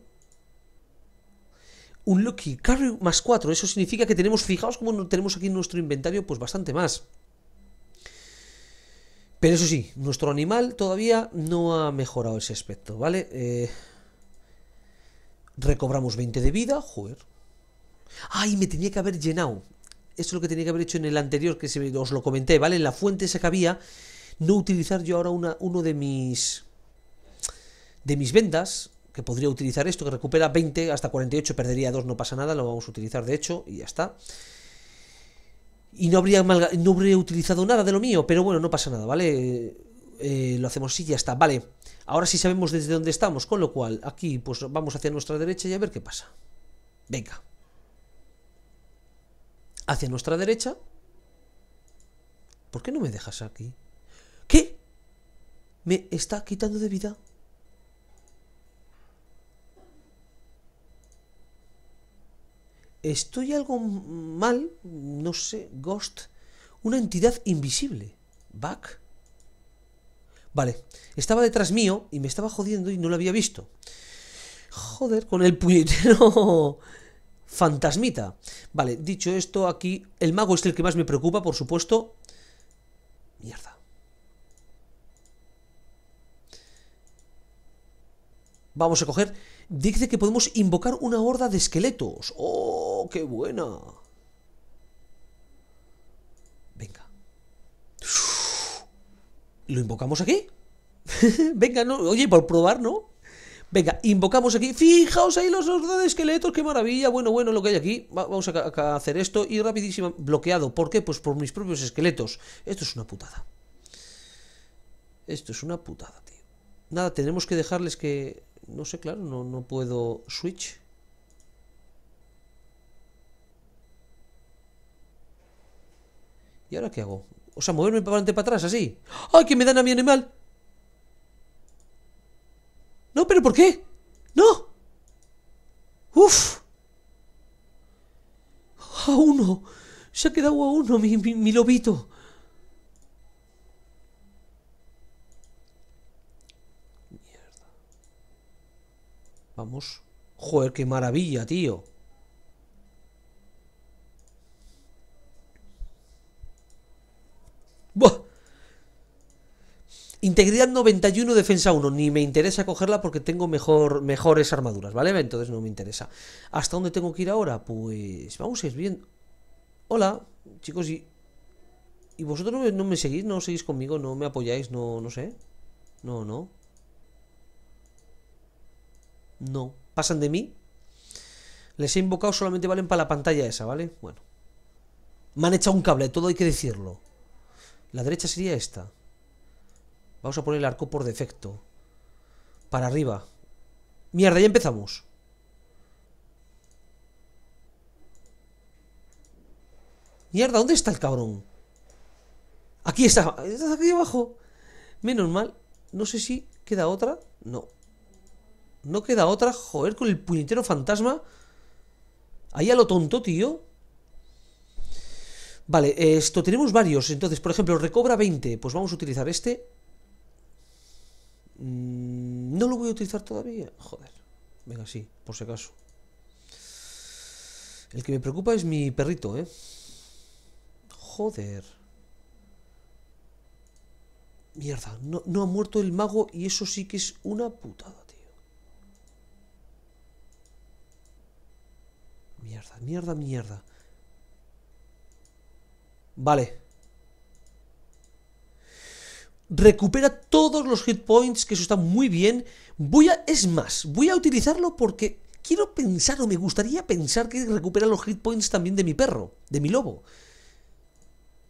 un Lucky Carry más 4. Eso significa que tenemos, fijaos como tenemos aquí en nuestro inventario, pues bastante más. Pero eso sí, nuestro animal todavía no ha mejorado ese aspecto, ¿vale? Eh, recobramos 20 de vida, joder. ¡Ay! me tenía que haber llenado. Eso es lo que tenía que haber hecho en el anterior, que os lo comenté, ¿vale? En la fuente se cabía. no utilizar yo ahora una, uno de mis... De mis vendas, que podría utilizar esto, que recupera 20 hasta 48, perdería 2, no pasa nada, lo vamos a utilizar de hecho y ya está. Y no habría, no habría utilizado nada de lo mío, pero bueno, no pasa nada, ¿vale? Eh, eh, lo hacemos así y ya está, vale. Ahora sí sabemos desde dónde estamos, con lo cual aquí pues vamos hacia nuestra derecha y a ver qué pasa. Venga. Hacia nuestra derecha. ¿Por qué no me dejas aquí? ¿Qué? Me está quitando de vida. estoy algo mal, no sé, Ghost, una entidad invisible. Back. Vale, estaba detrás mío y me estaba jodiendo y no lo había visto. Joder, con el puñetero fantasmita. Vale, dicho esto, aquí el mago es el que más me preocupa, por supuesto. Mierda. Vamos a coger dice que podemos invocar una horda de esqueletos. ¡Oh, qué buena! Venga. ¿Lo invocamos aquí? Venga, no, oye, por probar, ¿no? Venga, invocamos aquí. Fijaos ahí los hordas de esqueletos, qué maravilla. Bueno, bueno, lo que hay aquí. vamos a, hacer esto y rapidísimo bloqueado. ¿Por qué? Pues por mis propios esqueletos. Esto es una putada. Esto es una putada, tío. Nada, tenemos que dejarles que no sé, claro, no, no puedo switch. ¿Y ahora qué hago? O sea, moverme para adelante para atrás, así. ¡Ay, que me dan a mi animal! No, pero ¿por qué? ¡No! ¡Uf! ¡A uno! Se ha quedado a uno mi, mi, mi lobito. Joder, qué maravilla, tío. ¡Buah! Integridad 91, defensa 1. Ni me interesa cogerla porque tengo mejor, mejores armaduras, ¿vale? Entonces no me interesa. ¿Hasta dónde tengo que ir ahora? Pues vamos a ir bien. Hola, chicos, y... ¿Y vosotros no no me seguís? ¿No seguís conmigo? ¿No me apoyáis? No, no sé. No, no. No. ¿Pasan de mí? Les he invocado, solamente valen para la pantalla esa, ¿vale? Bueno. Me han echado un cable, todo hay que decirlo. La derecha sería esta. Vamos a poner el arco por defecto. Para arriba. Mierda, ya empezamos. Mierda, ¿dónde está el cabrón? Aquí está. está aquí abajo. Menos mal. No sé si queda otra. No, no queda otra, joder, con el puñetero fantasma. Ahí a lo tonto, tío. Vale, esto tenemos varios. Entonces, por ejemplo, recobra 20. Pues vamos a utilizar este. Mm, no lo voy a utilizar todavía. Joder. Venga, sí, por si acaso. El que me preocupa es mi perrito, ¿eh? Joder. Mierda, no, no ha muerto el mago y eso sí que es una putada. mierda, mierda, Vale. Recupera todos los hit points, que eso está muy bien. Voy a, es más, voy a utilizarlo porque quiero pensar o me gustaría pensar que recupera los hit points también de mi perro, de mi lobo.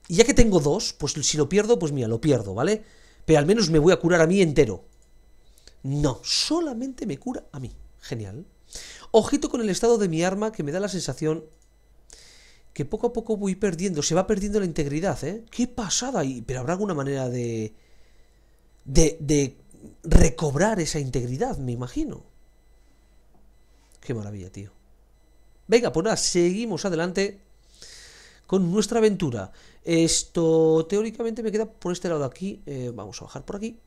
Y ya que tengo dos, pues si lo pierdo, pues mira, lo pierdo, ¿vale? Pero al menos me voy a curar a mí entero. No, solamente me cura a mí. Genial. Ojito con el estado de mi arma que me da la sensación que poco a poco voy perdiendo, se va perdiendo la integridad, ¿eh? ¡Qué pasada! Y, pero habrá alguna manera de, de... de recobrar esa integridad, me imagino. ¡Qué maravilla, tío! Venga, pues nada, seguimos adelante con nuestra aventura. Esto teóricamente me queda por este lado de aquí. Eh, vamos a bajar por aquí.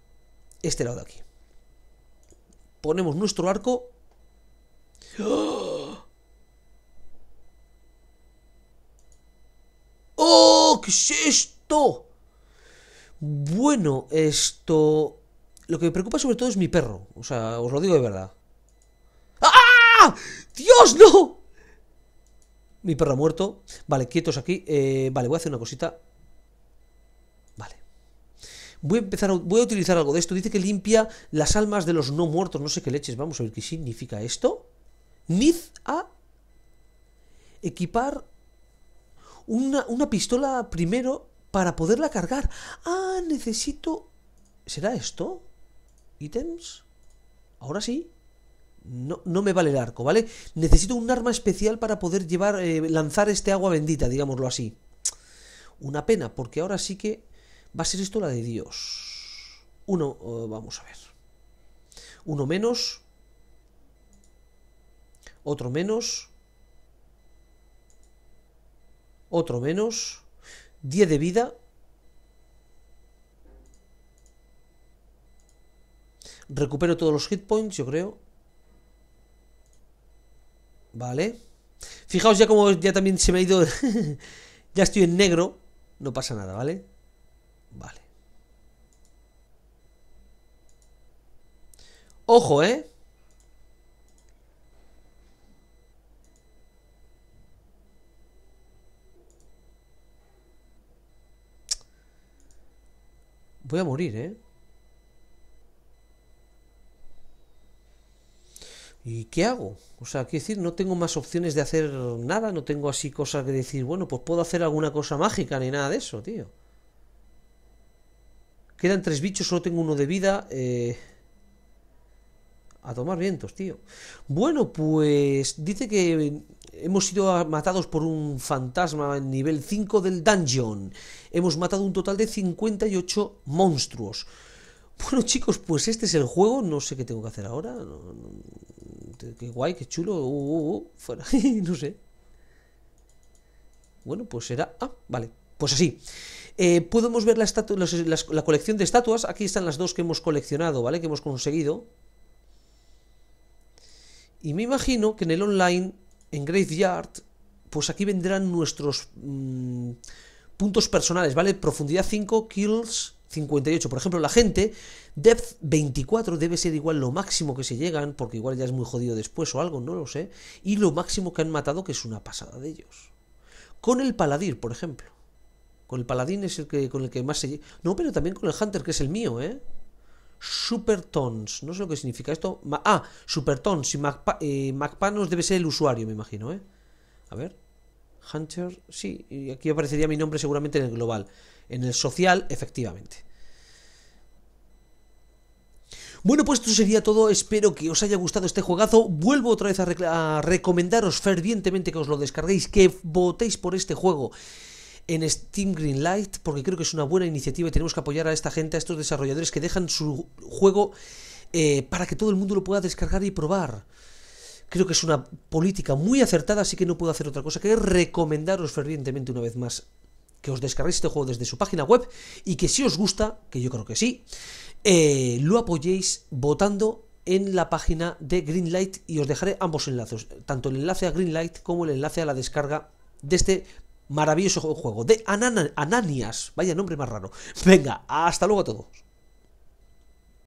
Este lado de aquí. Ponemos nuestro arco ¡Oh! ¿Qué es esto? Bueno, esto... Lo que me preocupa sobre todo es mi perro. O sea, os lo digo de verdad. ¡Ah! ¡Dios, no! Mi perro ha muerto. Vale, quietos aquí. Eh, vale, voy a hacer una cosita. Vale. Voy a empezar voy a utilizar algo de esto. Dice que limpia las almas de los no muertos. No sé qué leches. Vamos a ver qué significa esto. Nid a equipar una, pistola primero para poderla cargar. Ah, necesito... ¿Será esto? ¿Items? Ahora sí. No, me vale el arco, ¿vale? Necesito un arma especial para poder llevar, eh, lanzar este agua bendita, digámoslo así. Una pena, porque ahora sí que va a ser esto la de Dios. Uno, oh, vamos a ver. Uno menos. Otro menos. Otro menos. 10 de vida. Recupero todos los hit points, yo creo. Vale. Fijaos ya como ya también se me ha ido... ya estoy en negro. No pasa nada, ¿vale? Vale. Ojo, ¿eh? Voy a morir, ¿eh? ¿Y qué hago? O sea, quiero decir, no tengo más opciones de hacer nada, no tengo así cosas que decir, bueno, pues puedo hacer alguna cosa mágica ni nada de eso, tío. Quedan tres bichos, solo tengo uno de vida. Eh a tomar vientos, tío. Bueno, pues dice que hemos sido matados por un fantasma en nivel 5 del dungeon. Hemos matado un total de 58 monstruos. Bueno, chicos, pues este es el juego. No sé qué tengo que hacer ahora. qué guay, qué chulo. Uh, uh, uh, fuera. no sé. Bueno, pues será. Ah, vale. Pues así. Eh, podemos ver la, la colección de estatuas. Aquí están las dos que hemos coleccionado, ¿vale? Que hemos conseguido. Y me imagino que en el online, en Graveyard, pues aquí vendrán nuestros mm, puntos personales, ¿vale? Profundidad 5, kills 58. Por ejemplo, la gente, depth 24 debe ser igual lo máximo que se llegan, porque igual ya es muy jodido después o algo, no lo sé. Y lo máximo que han matado, que es una pasada de ellos. Con el paladín, por ejemplo. Con el paladín es el que con el que más se... No, pero también con el hunter, que es el mío, ¿eh? Supertons. No sé lo que significa esto. ah, Supertons. Y eh, debe ser el usuario, me imagino, ¿eh? A ver. Hunter, sí. Y aquí aparecería mi nombre seguramente en el global. En el social, efectivamente. Bueno, pues esto sería todo. Espero que os haya gustado este juegazo. Vuelvo otra vez a recomendaros fervientemente que os lo descarguéis, que votéis por este juego en Steam Greenlight, porque creo que es una buena iniciativa y tenemos que apoyar a esta gente, a estos desarrolladores que dejan su juego eh, para que todo el mundo lo pueda descargar y probar. Creo que es una política muy acertada, así que no puedo hacer otra cosa que recomendaros fervientemente una vez más que os descarguéis este juego desde su página web y que si os gusta, que yo creo que sí, eh, lo apoyéis votando en la página de Greenlight y os dejaré ambos enlaces, tanto el enlace a Greenlight como el enlace a la descarga de este Maravilloso juego de Ananias. Vaya nombre más raro. Venga, hasta luego a todos.